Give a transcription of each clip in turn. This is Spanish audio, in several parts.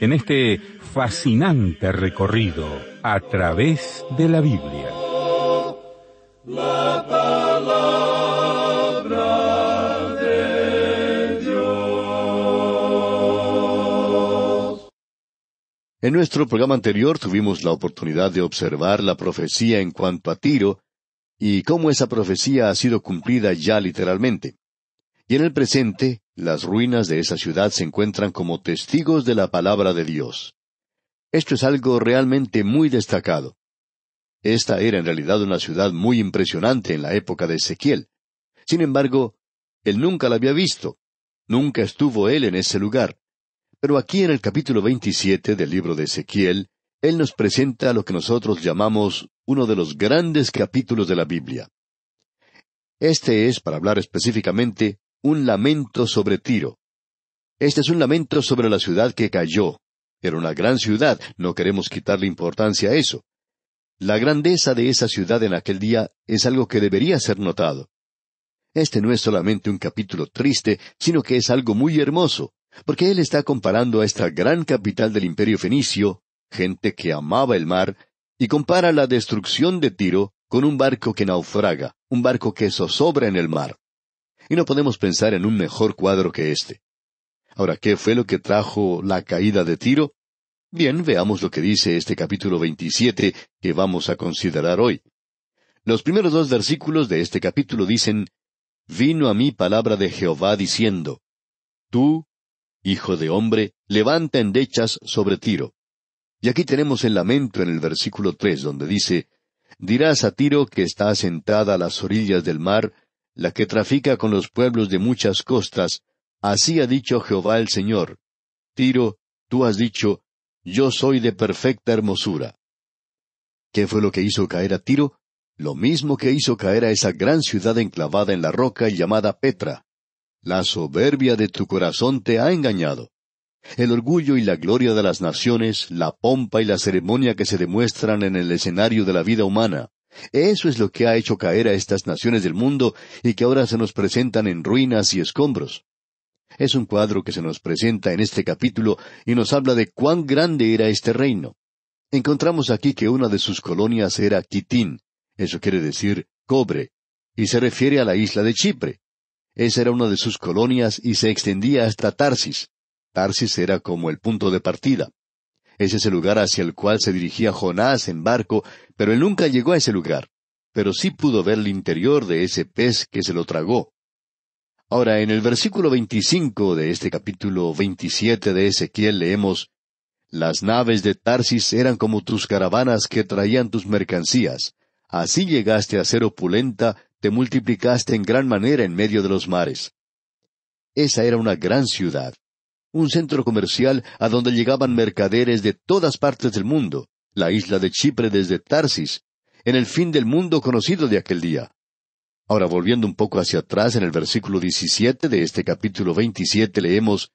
en este fascinante recorrido a través de la Biblia. En nuestro programa anterior tuvimos la oportunidad de observar la profecía en cuanto a Tiro y cómo esa profecía ha sido cumplida ya literalmente. Y en el presente, las ruinas de esa ciudad se encuentran como testigos de la palabra de Dios. Esto es algo realmente muy destacado. Esta era en realidad una ciudad muy impresionante en la época de Ezequiel. Sin embargo, él nunca la había visto. Nunca estuvo él en ese lugar. Pero aquí en el capítulo 27 del libro de Ezequiel, él nos presenta lo que nosotros llamamos uno de los grandes capítulos de la Biblia. Este es, para hablar específicamente, un lamento sobre Tiro. Este es un lamento sobre la ciudad que cayó. Era una gran ciudad, no queremos quitarle importancia a eso. La grandeza de esa ciudad en aquel día es algo que debería ser notado. Este no es solamente un capítulo triste, sino que es algo muy hermoso, porque él está comparando a esta gran capital del imperio fenicio, gente que amaba el mar, y compara la destrucción de Tiro con un barco que naufraga, un barco que zozobra en el mar y no podemos pensar en un mejor cuadro que este. Ahora, ¿qué fue lo que trajo la caída de Tiro? Bien, veamos lo que dice este capítulo 27 que vamos a considerar hoy. Los primeros dos versículos de este capítulo dicen, Vino a mí palabra de Jehová diciendo, Tú, hijo de hombre, levanta endechas sobre Tiro. Y aquí tenemos el lamento en el versículo tres, donde dice, Dirás a Tiro que está sentada a las orillas del mar, la que trafica con los pueblos de muchas costas, así ha dicho Jehová el Señor. Tiro, tú has dicho, yo soy de perfecta hermosura. ¿Qué fue lo que hizo caer a Tiro? Lo mismo que hizo caer a esa gran ciudad enclavada en la roca llamada Petra. La soberbia de tu corazón te ha engañado. El orgullo y la gloria de las naciones, la pompa y la ceremonia que se demuestran en el escenario de la vida humana, eso es lo que ha hecho caer a estas naciones del mundo y que ahora se nos presentan en ruinas y escombros. Es un cuadro que se nos presenta en este capítulo y nos habla de cuán grande era este reino. Encontramos aquí que una de sus colonias era Quitín, eso quiere decir cobre, y se refiere a la isla de Chipre. Esa era una de sus colonias y se extendía hasta Tarsis. Tarsis era como el punto de partida. Ese es el lugar hacia el cual se dirigía Jonás en barco, pero él nunca llegó a ese lugar, pero sí pudo ver el interior de ese pez que se lo tragó. Ahora, en el versículo 25 de este capítulo 27 de Ezequiel leemos Las naves de Tarsis eran como tus caravanas que traían tus mercancías. Así llegaste a ser opulenta, te multiplicaste en gran manera en medio de los mares. Esa era una gran ciudad un centro comercial a donde llegaban mercaderes de todas partes del mundo, la isla de Chipre desde Tarsis, en el fin del mundo conocido de aquel día. Ahora volviendo un poco hacia atrás en el versículo 17 de este capítulo 27 leemos,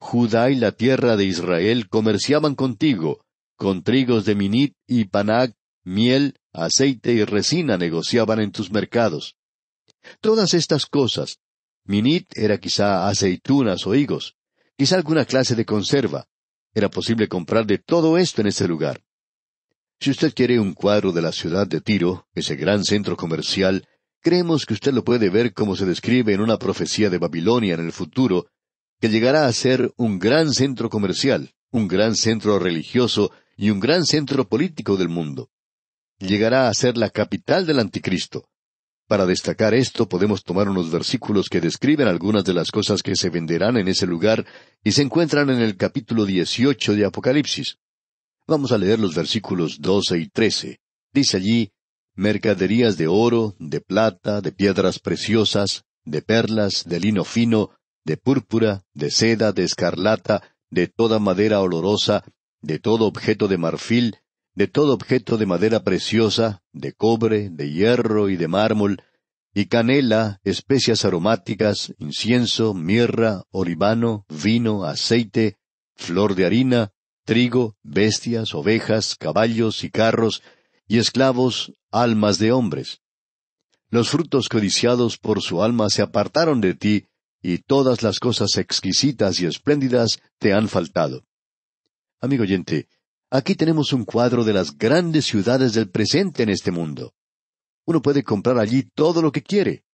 Judá y la tierra de Israel comerciaban contigo, con trigos de Minit y Panag miel, aceite y resina negociaban en tus mercados. Todas estas cosas, Minit era quizá aceitunas o higos, quizá alguna clase de conserva. Era posible comprar de todo esto en ese lugar. Si usted quiere un cuadro de la ciudad de Tiro, ese gran centro comercial, creemos que usted lo puede ver como se describe en una profecía de Babilonia en el futuro, que llegará a ser un gran centro comercial, un gran centro religioso y un gran centro político del mundo. Llegará a ser la capital del anticristo. Para destacar esto podemos tomar unos versículos que describen algunas de las cosas que se venderán en ese lugar y se encuentran en el capítulo dieciocho de Apocalipsis. Vamos a leer los versículos doce y trece. Dice allí, mercaderías de oro, de plata, de piedras preciosas, de perlas, de lino fino, de púrpura, de seda, de escarlata, de toda madera olorosa, de todo objeto de marfil, de todo objeto de madera preciosa, de cobre, de hierro y de mármol, y canela, especias aromáticas, incienso, mirra, olivano, vino, aceite, flor de harina, trigo, bestias, ovejas, caballos y carros, y esclavos, almas de hombres. Los frutos codiciados por su alma se apartaron de ti, y todas las cosas exquisitas y espléndidas te han faltado. Amigo oyente, Aquí tenemos un cuadro de las grandes ciudades del presente en este mundo. Uno puede comprar allí todo lo que quiere.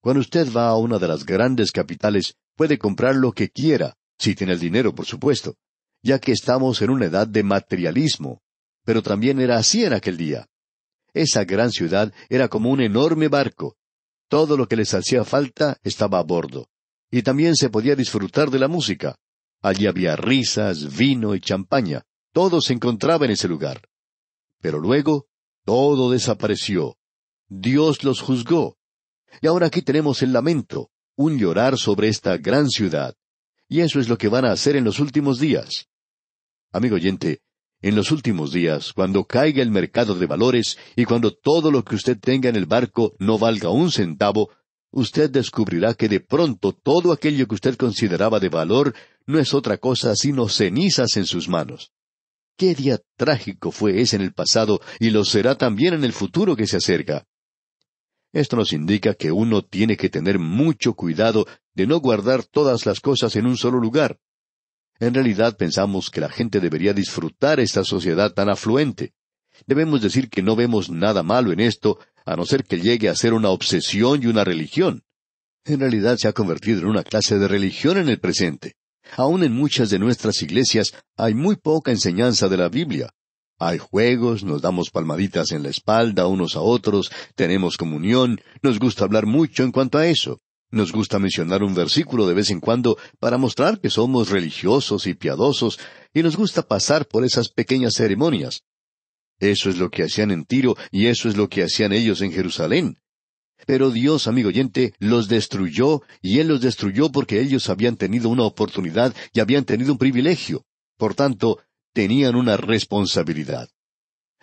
Cuando usted va a una de las grandes capitales, puede comprar lo que quiera, si tiene el dinero, por supuesto, ya que estamos en una edad de materialismo. Pero también era así en aquel día. Esa gran ciudad era como un enorme barco. Todo lo que les hacía falta estaba a bordo. Y también se podía disfrutar de la música. Allí había risas, vino y champaña todo se encontraba en ese lugar. Pero luego, todo desapareció. Dios los juzgó. Y ahora aquí tenemos el lamento, un llorar sobre esta gran ciudad. Y eso es lo que van a hacer en los últimos días. Amigo oyente, en los últimos días, cuando caiga el mercado de valores y cuando todo lo que usted tenga en el barco no valga un centavo, usted descubrirá que de pronto todo aquello que usted consideraba de valor no es otra cosa sino cenizas en sus manos. Qué día trágico fue ese en el pasado y lo será también en el futuro que se acerca. Esto nos indica que uno tiene que tener mucho cuidado de no guardar todas las cosas en un solo lugar. En realidad pensamos que la gente debería disfrutar esta sociedad tan afluente. Debemos decir que no vemos nada malo en esto, a no ser que llegue a ser una obsesión y una religión. En realidad se ha convertido en una clase de religión en el presente. Aún en muchas de nuestras iglesias hay muy poca enseñanza de la Biblia. Hay juegos, nos damos palmaditas en la espalda unos a otros, tenemos comunión, nos gusta hablar mucho en cuanto a eso. Nos gusta mencionar un versículo de vez en cuando para mostrar que somos religiosos y piadosos, y nos gusta pasar por esas pequeñas ceremonias. Eso es lo que hacían en Tiro y eso es lo que hacían ellos en Jerusalén. Pero Dios, amigo oyente, los destruyó, y Él los destruyó porque ellos habían tenido una oportunidad y habían tenido un privilegio. Por tanto, tenían una responsabilidad.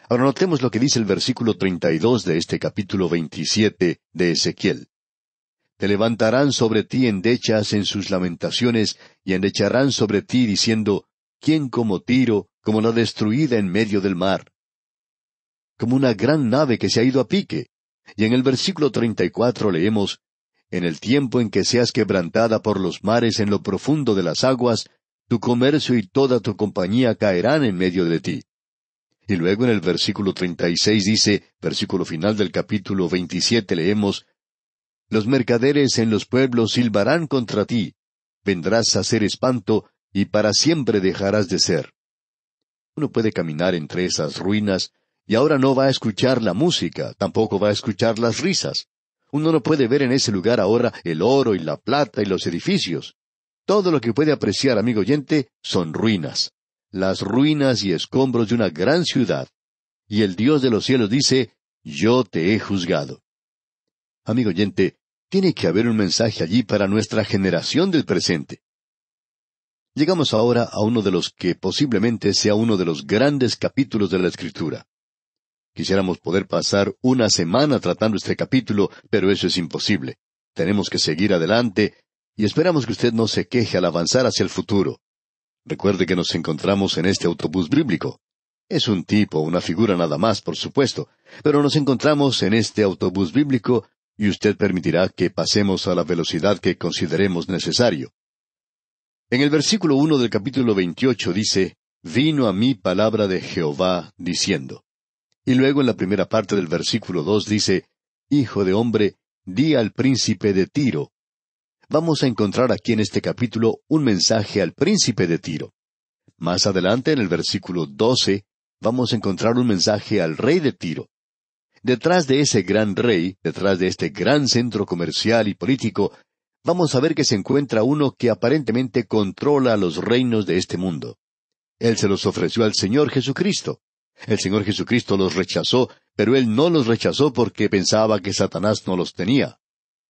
Ahora notemos lo que dice el versículo 32 de este capítulo 27 de Ezequiel. Te levantarán sobre ti endechas en sus lamentaciones, y endecharán sobre ti diciendo, ¿quién como Tiro, como la destruida en medio del mar? Como una gran nave que se ha ido a pique, y en el versículo treinta y cuatro leemos, En el tiempo en que seas quebrantada por los mares en lo profundo de las aguas, tu comercio y toda tu compañía caerán en medio de ti. Y luego en el versículo seis dice, versículo final del capítulo 27 leemos, Los mercaderes en los pueblos silbarán contra ti, vendrás a ser espanto, y para siempre dejarás de ser. Uno puede caminar entre esas ruinas, y ahora no va a escuchar la música, tampoco va a escuchar las risas. Uno no puede ver en ese lugar ahora el oro y la plata y los edificios. Todo lo que puede apreciar, amigo oyente, son ruinas. Las ruinas y escombros de una gran ciudad. Y el Dios de los cielos dice, yo te he juzgado. Amigo oyente, tiene que haber un mensaje allí para nuestra generación del presente. Llegamos ahora a uno de los que posiblemente sea uno de los grandes capítulos de la Escritura. Quisiéramos poder pasar una semana tratando este capítulo, pero eso es imposible. Tenemos que seguir adelante y esperamos que usted no se queje al avanzar hacia el futuro. Recuerde que nos encontramos en este autobús bíblico. Es un tipo, una figura nada más, por supuesto, pero nos encontramos en este autobús bíblico y usted permitirá que pasemos a la velocidad que consideremos necesario. En el versículo uno del capítulo veintiocho dice, Vino a mí palabra de Jehová, diciendo. Y luego en la primera parte del versículo dos dice, Hijo de hombre, di al príncipe de Tiro. Vamos a encontrar aquí en este capítulo un mensaje al príncipe de Tiro. Más adelante, en el versículo doce, vamos a encontrar un mensaje al rey de Tiro. Detrás de ese gran rey, detrás de este gran centro comercial y político, vamos a ver que se encuentra uno que aparentemente controla los reinos de este mundo. Él se los ofreció al Señor Jesucristo. El Señor Jesucristo los rechazó, pero Él no los rechazó porque pensaba que Satanás no los tenía.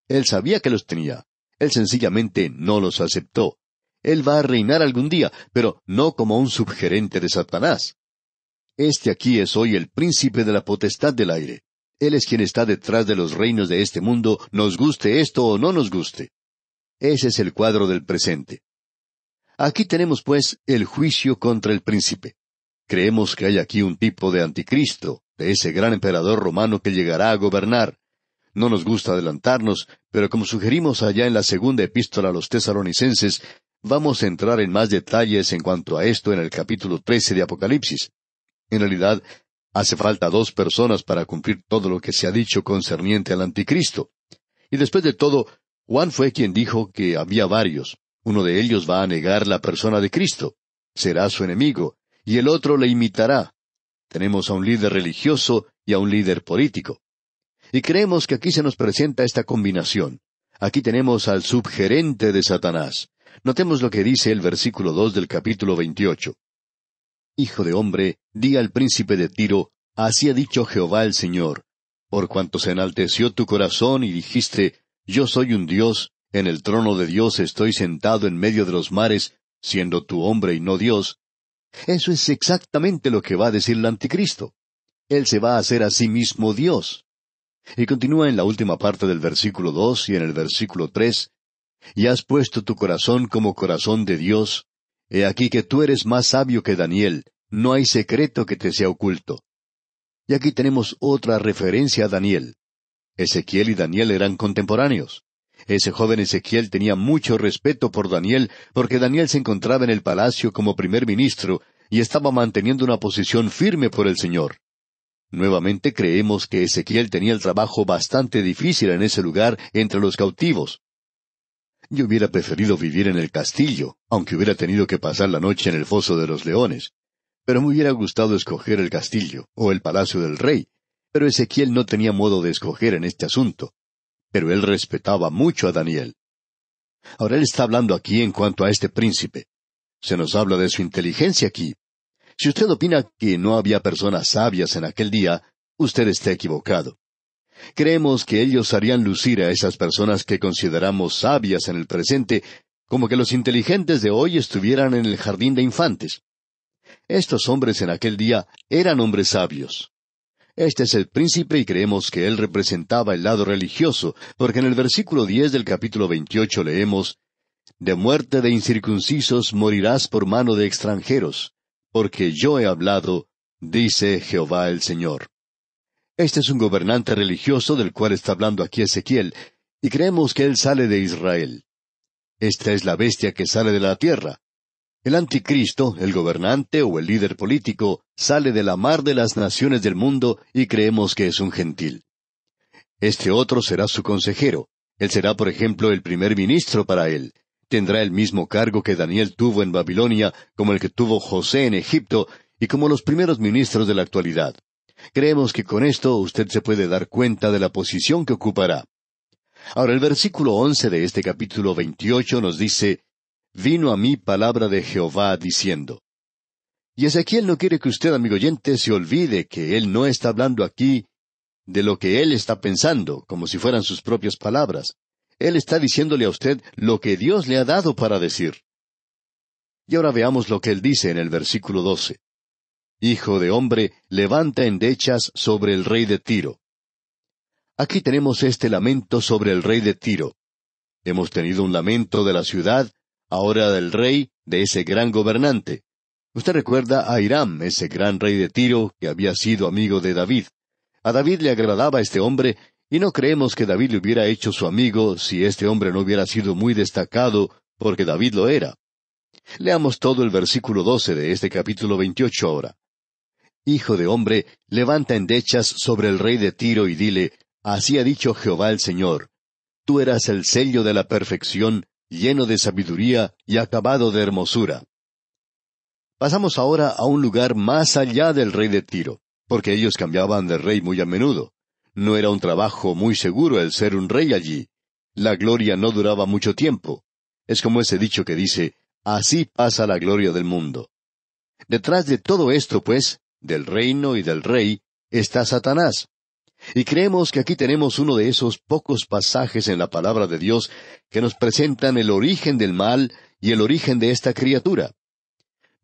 Él sabía que los tenía. Él sencillamente no los aceptó. Él va a reinar algún día, pero no como un subgerente de Satanás. Este aquí es hoy el príncipe de la potestad del aire. Él es quien está detrás de los reinos de este mundo, nos guste esto o no nos guste. Ese es el cuadro del presente. Aquí tenemos, pues, el juicio contra el príncipe. Creemos que hay aquí un tipo de anticristo, de ese gran emperador romano que llegará a gobernar. No nos gusta adelantarnos, pero como sugerimos allá en la segunda epístola a los tesaronicenses, vamos a entrar en más detalles en cuanto a esto en el capítulo trece de Apocalipsis. En realidad, hace falta dos personas para cumplir todo lo que se ha dicho concerniente al anticristo. Y después de todo, Juan fue quien dijo que había varios. Uno de ellos va a negar la persona de Cristo. Será su enemigo, y el otro le imitará. Tenemos a un líder religioso y a un líder político. Y creemos que aquí se nos presenta esta combinación. Aquí tenemos al subgerente de Satanás. Notemos lo que dice el versículo dos del capítulo veintiocho. Hijo de hombre, di al príncipe de Tiro, así ha dicho Jehová el Señor, por cuanto se enalteció tu corazón y dijiste, yo soy un Dios, en el trono de Dios estoy sentado en medio de los mares, siendo tu hombre y no Dios, eso es exactamente lo que va a decir el anticristo. Él se va a hacer a sí mismo Dios. Y continúa en la última parte del versículo dos y en el versículo tres, y has puesto tu corazón como corazón de Dios, he aquí que tú eres más sabio que Daniel, no hay secreto que te sea oculto. Y aquí tenemos otra referencia a Daniel. Ezequiel y Daniel eran contemporáneos. Ese joven Ezequiel tenía mucho respeto por Daniel, porque Daniel se encontraba en el palacio como primer ministro y estaba manteniendo una posición firme por el Señor. Nuevamente creemos que Ezequiel tenía el trabajo bastante difícil en ese lugar entre los cautivos. Yo hubiera preferido vivir en el castillo, aunque hubiera tenido que pasar la noche en el foso de los leones. Pero me hubiera gustado escoger el castillo o el palacio del rey. Pero Ezequiel no tenía modo de escoger en este asunto pero él respetaba mucho a Daniel. Ahora él está hablando aquí en cuanto a este príncipe. Se nos habla de su inteligencia aquí. Si usted opina que no había personas sabias en aquel día, usted está equivocado. Creemos que ellos harían lucir a esas personas que consideramos sabias en el presente como que los inteligentes de hoy estuvieran en el jardín de infantes. Estos hombres en aquel día eran hombres sabios. Este es el príncipe y creemos que él representaba el lado religioso, porque en el versículo 10 del capítulo 28 leemos De muerte de incircuncisos morirás por mano de extranjeros, porque yo he hablado, dice Jehová el Señor. Este es un gobernante religioso del cual está hablando aquí Ezequiel, y creemos que él sale de Israel. Esta es la bestia que sale de la tierra. El anticristo, el gobernante o el líder político, sale de la mar de las naciones del mundo y creemos que es un gentil. Este otro será su consejero. Él será, por ejemplo, el primer ministro para él. Tendrá el mismo cargo que Daniel tuvo en Babilonia, como el que tuvo José en Egipto y como los primeros ministros de la actualidad. Creemos que con esto usted se puede dar cuenta de la posición que ocupará. Ahora el versículo once de este capítulo veintiocho nos dice vino a mí palabra de Jehová diciendo. Y Ezequiel no quiere que usted, amigo oyente, se olvide que él no está hablando aquí de lo que él está pensando, como si fueran sus propias palabras. Él está diciéndole a usted lo que Dios le ha dado para decir. Y ahora veamos lo que él dice en el versículo doce. Hijo de hombre, levanta en dechas sobre el rey de Tiro. Aquí tenemos este lamento sobre el rey de Tiro. Hemos tenido un lamento de la ciudad ahora del rey, de ese gran gobernante. Usted recuerda a Hiram, ese gran rey de Tiro, que había sido amigo de David. A David le agradaba este hombre, y no creemos que David le hubiera hecho su amigo si este hombre no hubiera sido muy destacado, porque David lo era. Leamos todo el versículo doce de este capítulo veintiocho ahora. Hijo de hombre, levanta endechas sobre el rey de Tiro y dile, Así ha dicho Jehová el Señor, Tú eras el sello de la perfección, lleno de sabiduría y acabado de hermosura. Pasamos ahora a un lugar más allá del rey de Tiro, porque ellos cambiaban de rey muy a menudo. No era un trabajo muy seguro el ser un rey allí. La gloria no duraba mucho tiempo. Es como ese dicho que dice, así pasa la gloria del mundo. Detrás de todo esto, pues, del reino y del rey, está Satanás, y creemos que aquí tenemos uno de esos pocos pasajes en la palabra de Dios que nos presentan el origen del mal y el origen de esta criatura.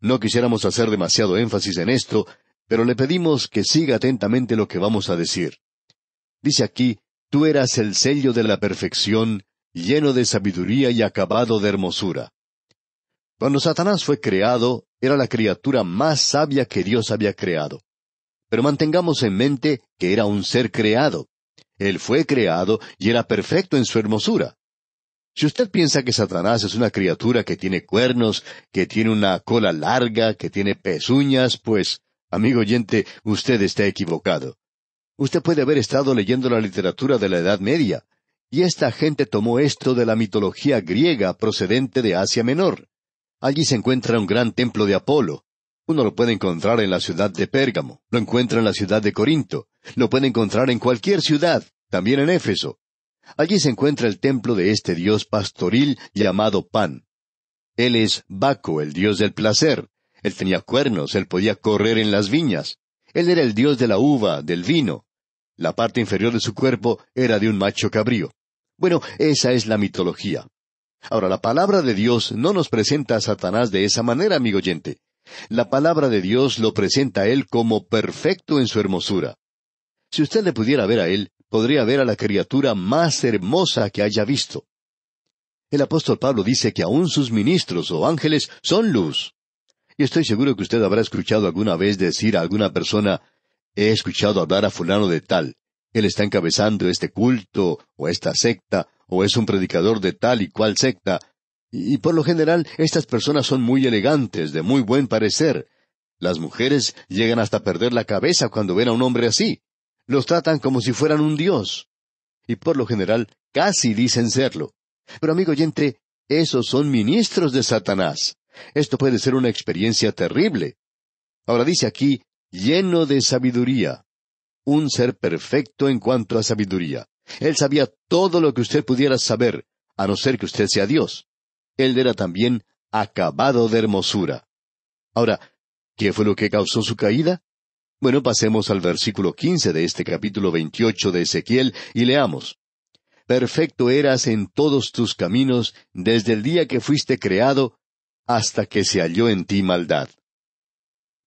No quisiéramos hacer demasiado énfasis en esto, pero le pedimos que siga atentamente lo que vamos a decir. Dice aquí, tú eras el sello de la perfección, lleno de sabiduría y acabado de hermosura. Cuando Satanás fue creado, era la criatura más sabia que Dios había creado. Pero mantengamos en mente que era un ser creado. Él fue creado y era perfecto en su hermosura. Si usted piensa que Satanás es una criatura que tiene cuernos, que tiene una cola larga, que tiene pezuñas, pues, amigo oyente, usted está equivocado. Usted puede haber estado leyendo la literatura de la Edad Media, y esta gente tomó esto de la mitología griega procedente de Asia Menor. Allí se encuentra un gran templo de Apolo, uno lo puede encontrar en la ciudad de Pérgamo, lo encuentra en la ciudad de Corinto, lo puede encontrar en cualquier ciudad, también en Éfeso. Allí se encuentra el templo de este dios pastoril llamado Pan. Él es Baco, el dios del placer. Él tenía cuernos, él podía correr en las viñas. Él era el dios de la uva, del vino. La parte inferior de su cuerpo era de un macho cabrío. Bueno, esa es la mitología. Ahora, la palabra de Dios no nos presenta a Satanás de esa manera, amigo oyente. La palabra de Dios lo presenta a él como perfecto en su hermosura. Si usted le pudiera ver a él, podría ver a la criatura más hermosa que haya visto. El apóstol Pablo dice que aun sus ministros o ángeles son luz. Y estoy seguro que usted habrá escuchado alguna vez decir a alguna persona, he escuchado hablar a fulano de tal, él está encabezando este culto o esta secta o es un predicador de tal y cual secta y por lo general estas personas son muy elegantes, de muy buen parecer. Las mujeres llegan hasta perder la cabeza cuando ven a un hombre así. Los tratan como si fueran un dios. Y por lo general casi dicen serlo. Pero amigo oyente, esos son ministros de Satanás. Esto puede ser una experiencia terrible. Ahora dice aquí, lleno de sabiduría. Un ser perfecto en cuanto a sabiduría. Él sabía todo lo que usted pudiera saber, a no ser que usted sea Dios él era también acabado de hermosura. Ahora, ¿qué fue lo que causó su caída? Bueno, pasemos al versículo quince de este capítulo veintiocho de Ezequiel y leamos. Perfecto eras en todos tus caminos desde el día que fuiste creado hasta que se halló en ti maldad.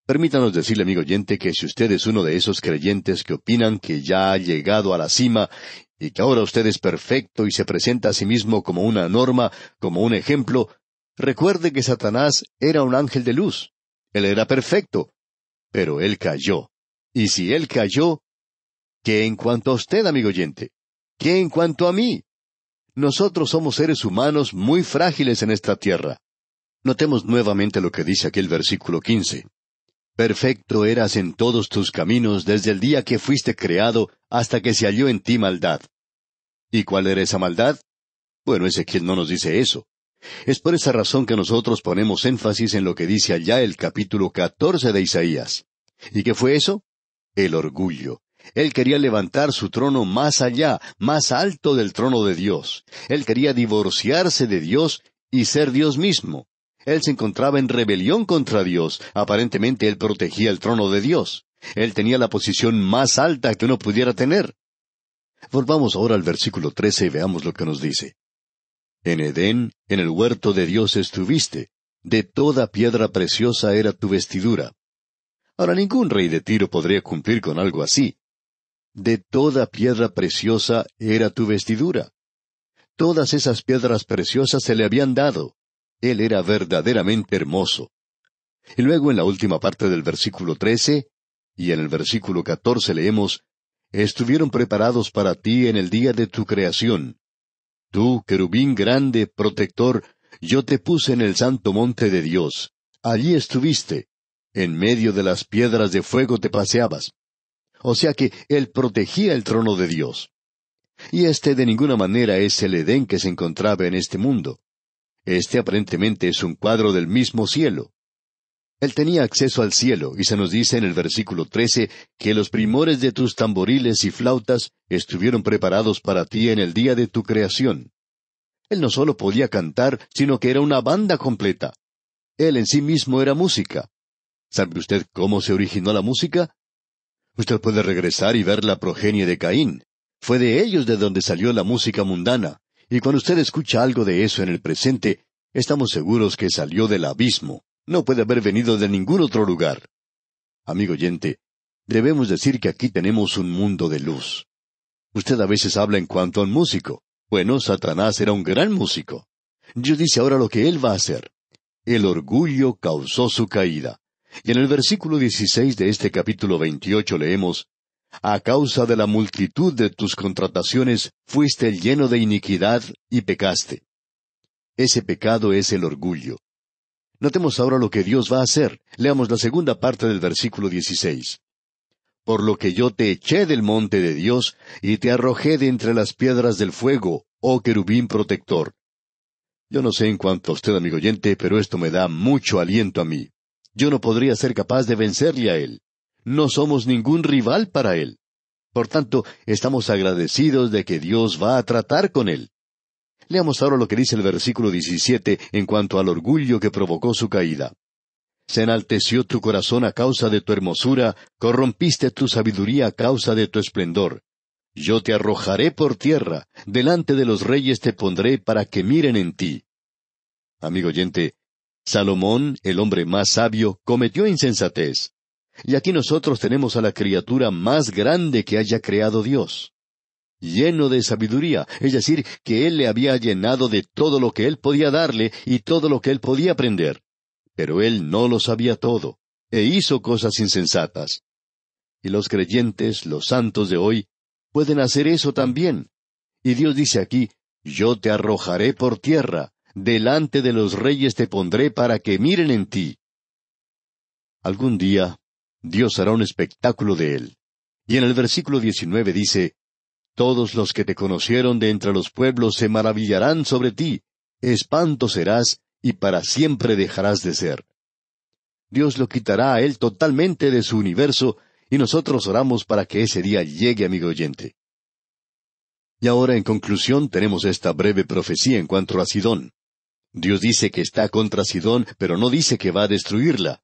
Permítanos decirle, amigo oyente, que si usted es uno de esos creyentes que opinan que ya ha llegado a la cima y que ahora usted es perfecto y se presenta a sí mismo como una norma, como un ejemplo, recuerde que Satanás era un ángel de luz. Él era perfecto, pero él cayó. Y si él cayó, ¿qué en cuanto a usted, amigo oyente? ¿Qué en cuanto a mí? Nosotros somos seres humanos muy frágiles en esta tierra. Notemos nuevamente lo que dice aquel versículo quince. Perfecto eras en todos tus caminos desde el día que fuiste creado hasta que se halló en ti maldad. ¿Y cuál era esa maldad? Bueno, Ezequiel no nos dice eso. Es por esa razón que nosotros ponemos énfasis en lo que dice allá el capítulo catorce de Isaías. ¿Y qué fue eso? El orgullo. Él quería levantar su trono más allá, más alto del trono de Dios. Él quería divorciarse de Dios y ser Dios mismo. Él se encontraba en rebelión contra Dios. Aparentemente él protegía el trono de Dios. Él tenía la posición más alta que uno pudiera tener. Volvamos ahora al versículo 13 y veamos lo que nos dice. En Edén, en el huerto de Dios estuviste, de toda piedra preciosa era tu vestidura. Ahora ningún rey de Tiro podría cumplir con algo así. De toda piedra preciosa era tu vestidura. Todas esas piedras preciosas se le habían dado. Él era verdaderamente hermoso. Y luego en la última parte del versículo trece y en el versículo catorce leemos Estuvieron preparados para ti en el día de tu creación. Tú, querubín grande, protector, yo te puse en el santo monte de Dios. Allí estuviste. En medio de las piedras de fuego te paseabas. O sea que él protegía el trono de Dios. Y este de ninguna manera es el Edén que se encontraba en este mundo. Este aparentemente es un cuadro del mismo cielo. Él tenía acceso al cielo, y se nos dice en el versículo trece que los primores de tus tamboriles y flautas estuvieron preparados para ti en el día de tu creación. Él no solo podía cantar, sino que era una banda completa. Él en sí mismo era música. ¿Sabe usted cómo se originó la música? Usted puede regresar y ver la progenie de Caín. Fue de ellos de donde salió la música mundana. Y cuando usted escucha algo de eso en el presente, estamos seguros que salió del abismo. No puede haber venido de ningún otro lugar. Amigo oyente, debemos decir que aquí tenemos un mundo de luz. Usted a veces habla en cuanto a un músico. Bueno, Satanás era un gran músico. Dios dice ahora lo que él va a hacer. El orgullo causó su caída. Y en el versículo 16 de este capítulo 28 leemos, a causa de la multitud de tus contrataciones fuiste lleno de iniquidad y pecaste. Ese pecado es el orgullo. Notemos ahora lo que Dios va a hacer. Leamos la segunda parte del versículo dieciséis. Por lo que yo te eché del monte de Dios y te arrojé de entre las piedras del fuego, oh querubín protector. Yo no sé en cuanto a usted, amigo oyente, pero esto me da mucho aliento a mí. Yo no podría ser capaz de vencerle a él no somos ningún rival para Él. Por tanto, estamos agradecidos de que Dios va a tratar con Él. Leamos ahora lo que dice el versículo 17 en cuanto al orgullo que provocó su caída. Se enalteció tu corazón a causa de tu hermosura, corrompiste tu sabiduría a causa de tu esplendor. Yo te arrojaré por tierra, delante de los reyes te pondré para que miren en ti. Amigo oyente, Salomón, el hombre más sabio, cometió insensatez. Y aquí nosotros tenemos a la criatura más grande que haya creado Dios, lleno de sabiduría, es decir, que Él le había llenado de todo lo que Él podía darle y todo lo que Él podía aprender. Pero Él no lo sabía todo, e hizo cosas insensatas. Y los creyentes, los santos de hoy, pueden hacer eso también. Y Dios dice aquí, yo te arrojaré por tierra, delante de los reyes te pondré para que miren en ti. Algún día Dios hará un espectáculo de él. Y en el versículo 19 dice, Todos los que te conocieron de entre los pueblos se maravillarán sobre ti, espanto serás y para siempre dejarás de ser. Dios lo quitará a él totalmente de su universo y nosotros oramos para que ese día llegue, amigo oyente. Y ahora en conclusión tenemos esta breve profecía en cuanto a Sidón. Dios dice que está contra Sidón, pero no dice que va a destruirla.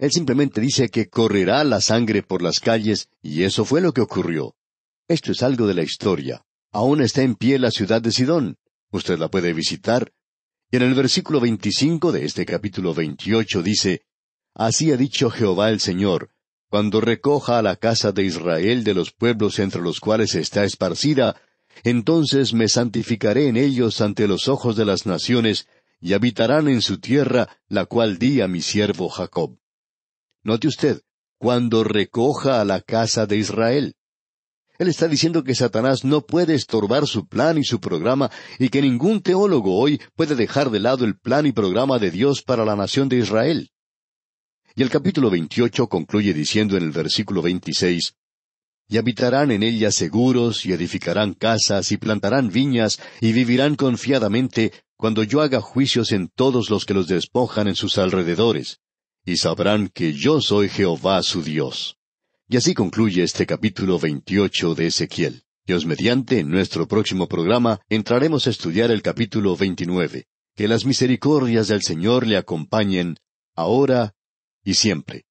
Él simplemente dice que correrá la sangre por las calles y eso fue lo que ocurrió. Esto es algo de la historia. Aún está en pie la ciudad de Sidón. Usted la puede visitar. Y en el versículo veinticinco de este capítulo 28 dice, Así ha dicho Jehová el Señor, cuando recoja a la casa de Israel de los pueblos entre los cuales está esparcida, entonces me santificaré en ellos ante los ojos de las naciones, y habitarán en su tierra, la cual di a mi siervo Jacob. Note usted, cuando recoja a la casa de Israel. Él está diciendo que Satanás no puede estorbar su plan y su programa y que ningún teólogo hoy puede dejar de lado el plan y programa de Dios para la nación de Israel. Y el capítulo veintiocho concluye diciendo en el versículo veintiséis, y habitarán en ella seguros, y edificarán casas, y plantarán viñas, y vivirán confiadamente cuando yo haga juicios en todos los que los despojan en sus alrededores y sabrán que yo soy Jehová su Dios. Y así concluye este capítulo 28 de Ezequiel. Dios mediante, en nuestro próximo programa entraremos a estudiar el capítulo 29. Que las misericordias del Señor le acompañen ahora y siempre.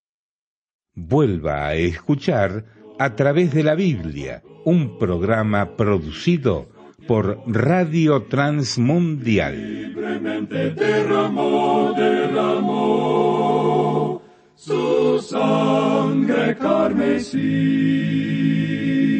Vuelva a escuchar a través de la Biblia, un programa producido por Radio Transmundial. su sangre carmesí.